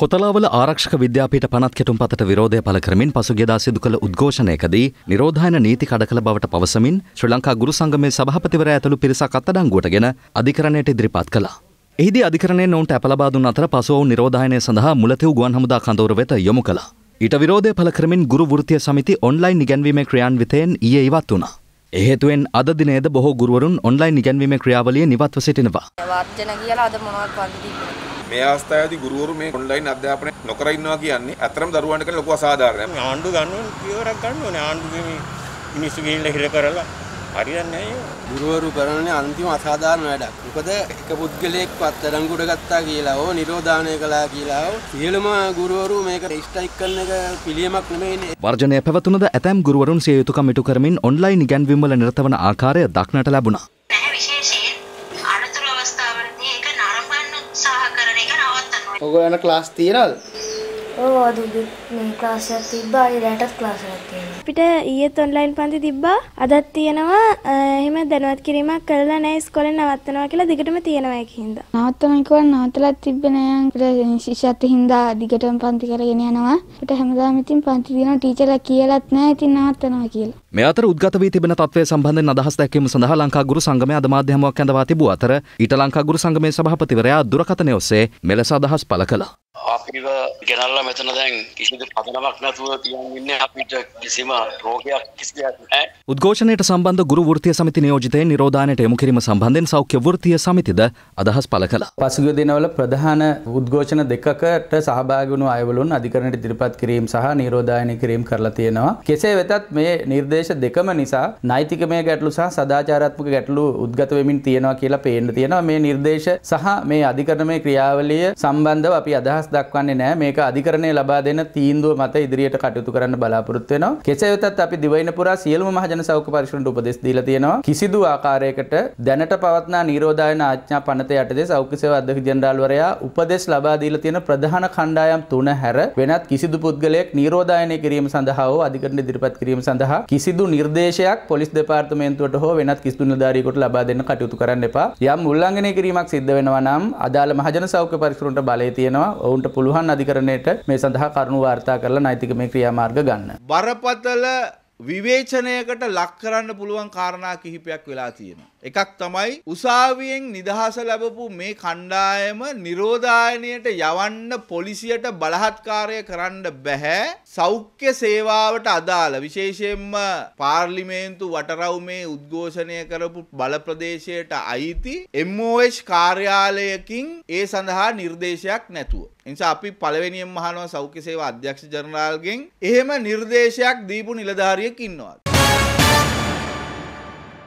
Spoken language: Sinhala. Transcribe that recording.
කොතලාවල ආරක්ෂක විද්‍යාපීට පනත් කෙටුම් පතට විරෝධය පල කරමින් පසුගේදා සිදු කළ උද්ඝෝෂණයකදී නිරෝධායන නීති කඩකල බවට පවසමින් ශ්‍රී ලංකා ගුරු සංගමේ සභාපතිවරයා ඇතුළු පිරිසක් අත්අඩංගුවටගෙන අධිකරණයට ඉදිරිපත් කළා. එහිදී අධිකරණය නොවුන්ට ඇපලබා දුන් අතර පසුව ඔවුන් නිරෝධායනය සඳහා මුලතිව් ගුවන් හමුදා කඳවුර වෙත යොමු කළා. ඊට විරෝධය පළ කරමින් ගුරු වෘත්තීය සමිති ඔන්ලයින් ඉගැන්වීමේ ක්‍රියාන්විතයෙන් ඊයේ ඉවත් වුණා. එහෙතුවෙන් අද දිනේද බොහෝ ගුරුවරුන් ඔන්ලයින් ඉගැන්වීමේ ක්‍රියාවලිය නිවත්ව සිටිනවා. වර්ජන කියලා අද මොනවද වන්දිදී මේ අවස්ථාවේදී ගුරුවරු මේ ඔන්ලයින් අධ්‍යාපනය නොකර ඉන්නවා කියන්නේ අතරම දරුවන්ට කරන ලොකු අසාධාරණයක්. ආණ්ඩු ගන්න ඕනේ පියවරක් ගන්න ඕනේ ආණ්ඩුගේ මේ මිනිස්සු ගිහිල්ලා හිර කරලා හරියන්නේ නැහැ. ගුරුවරු කරන්නේ අන්තිම අසාධාරණ වැඩක්. මොකද එක පුද්ගලයෙක් අත්අඩංගුවට ගත්තා කියලා හෝ නිරෝධානය කළා කියලා හෝ සියලුම ගුරුවරු මේක ස්ට්‍රයික් කරන එක පිළියමක් නෙමෙයිනේ. වර්ජනය පැවතුනද ඇතැම් ගුරුවරුන් සිය යුතුකම් ඉටු කරමින් ඔන්ලයින් ඉගැන්වීම් වල නිරත වන ආකාරය දක්නට ලැබුණා. කරන එක නවත්තන්න ඕනේ. ඔයගොල්ලන්ට ක්ලාස් තියනවද? ඕදු මේ ක්ලාස් එකක් තිබ්බා ඊළඟටත් ක්ලාස් එකක් තියෙනවා අපිට ඊයේත් ඔන්ලයින් පන්ති තිබ්බා අදත් තියෙනවා එහෙම දැනුවත් කිරීමක් කරලා නැහැ ඉස්කෝලේ නවත්තනවා කියලා දිගටම තියෙනවා ඒක හින්දා නවත්තනවා කියලා නවත්තලා තිබ්බේ නෑ අපිට ශිෂ්‍යත් හින්දා දිගටම පන්ති කරගෙන යනවා අපිට හැමදාම ඉතින් පන්ති දිනන ටීචර්ලා කියලාත් නැහැ ඉතින් නවත්තනවා කියලා මේ අතර උද්ගත වී තිබෙන තත්ත්වය සම්බන්ධයෙන් අදහස් දැක්වීම සඳහා ලංකා ගුරු සංගමය අද මාධ්‍ය හමුවක් ඇඳවා තිබූ අතර ඊට ලංකා ගුරු සංගමයේ සභාපතිවරයා දුරකථනය ඔස්සේ මෙලෙස අදහස් පළ කළා අපිව ගෙනල්ලා මෙතන දැන් කිසිදු පදනමක් නැතුව තියන් ඉන්නේ අපිට කිසිම රෝගයක් කිසියක් නැහැ. උද්ඝෝෂණයට සම්බන්ධ ගුරු වෘත්තීය සමිති නියෝජිතේ නිරෝධානයට යොමු කිරීම සම්බන්ධයෙන් සෞඛ්‍ය වෘත්තීය සමිතිද අදහස් පළ කළා. පසුගිය දිනවල ප්‍රධාන උද්ඝෝෂණ දෙකකට සහභාගී වුණු අයවලුන් අධිකරණයට ඉදිරිපත් කිරීම සහ නිරෝධායන කිරීම කරලා තියෙනවා. කෙසේ වෙතත් මේ නිර්දේශ දෙකම නිසා නෛතිකමය ගැටලු සහ සදාචාරාත්මක ගැටලු උද්ගත වෙමින් තියෙනවා කියලා පේන්න තියෙනවා. මේ නිර්දේශ සහ මේ අධිකරණමය ක්‍රියාවලිය සම්බන්ධව අපි අදහස් අදහස් දක්වන්නේ නෑ මේක අධිකරණය ලබා දෙන තීන්දුව මත ඉදිරියට කටයුතු කරන්න බලාපොරොත්තු වෙනවා. කෙසේ වෙතත් අපි දිවයින පුරා සියලුම මහජන සෞඛ්‍ය පරිශ්‍රණයට උපදෙස් දීලා තියෙනවා. කිසිදු ආකාරයකට දැනට පවත්නා නිරෝධායන ආඥා පනත යටතේ සෞඛ්‍ය සේවා අධ්‍යක්ෂ ජෙනරාල්වරයා උපදෙස් ලබා දීලා තියෙන ප්‍රධාන කණ්ඩායම් තුන හැර වෙනත් කිසිදු පුද්ගලයෙක් නිරෝධායනය කිරීම සඳහා හෝ අධිකරණ ඉදිරිපත් කිරීම සඳහා කිසිදු නිර්දේශයක් පොලිස් දෙපාර්තමේන්තුවට හෝ වෙනත් කිසිදු නිලධාරියෙකුට ලබා දෙන්න කටයුතු කරන්න එපා. යම් උල්ලංඝනය කිරීමක් සිද්ධ වෙනවා නම් අදාළ මහජන සෞඛ්‍ය පරිශ්‍රණයට බලය තියෙනවා. ඔවුන්ට පුළුවන් අධිකරණයට මේ සඳහා කරුණු වාර්තා කරලා නෛතික මේ ක්‍රියාමාර්ග ගන්න. බරපතල විවේචනයකට ලක් කරන්න පුළුවන් කාරණා කිහිපයක් වෙලා තියෙනවා. එකක් තමයි උසාවියෙන් නිදහස ලැබපු මේ කණ්ඩායම නිරෝධායනයට යවන්න පොලිසියට බලහත්කාරය කරන්න බැහැ සෞඛ්‍ය සේවාවට අදාළ විශේෂයෙන්ම පාර්ලිමේන්තු වටරවුමේ උද්ඝෝෂණය කරපු බල ප්‍රදේශයට අයිති MOH කාර්යාලයකින් ඒ සඳහා නිර්දේශයක් නැතුව නිසා අපි පළවෙනියෙන් මහනවා සෞඛ්‍ය සේවා අධ්‍යක්ෂ ජනරාල්ගෙන් එහෙම නිර්දේශයක් දීපු නිලධාරියෙක් ඉන්නවා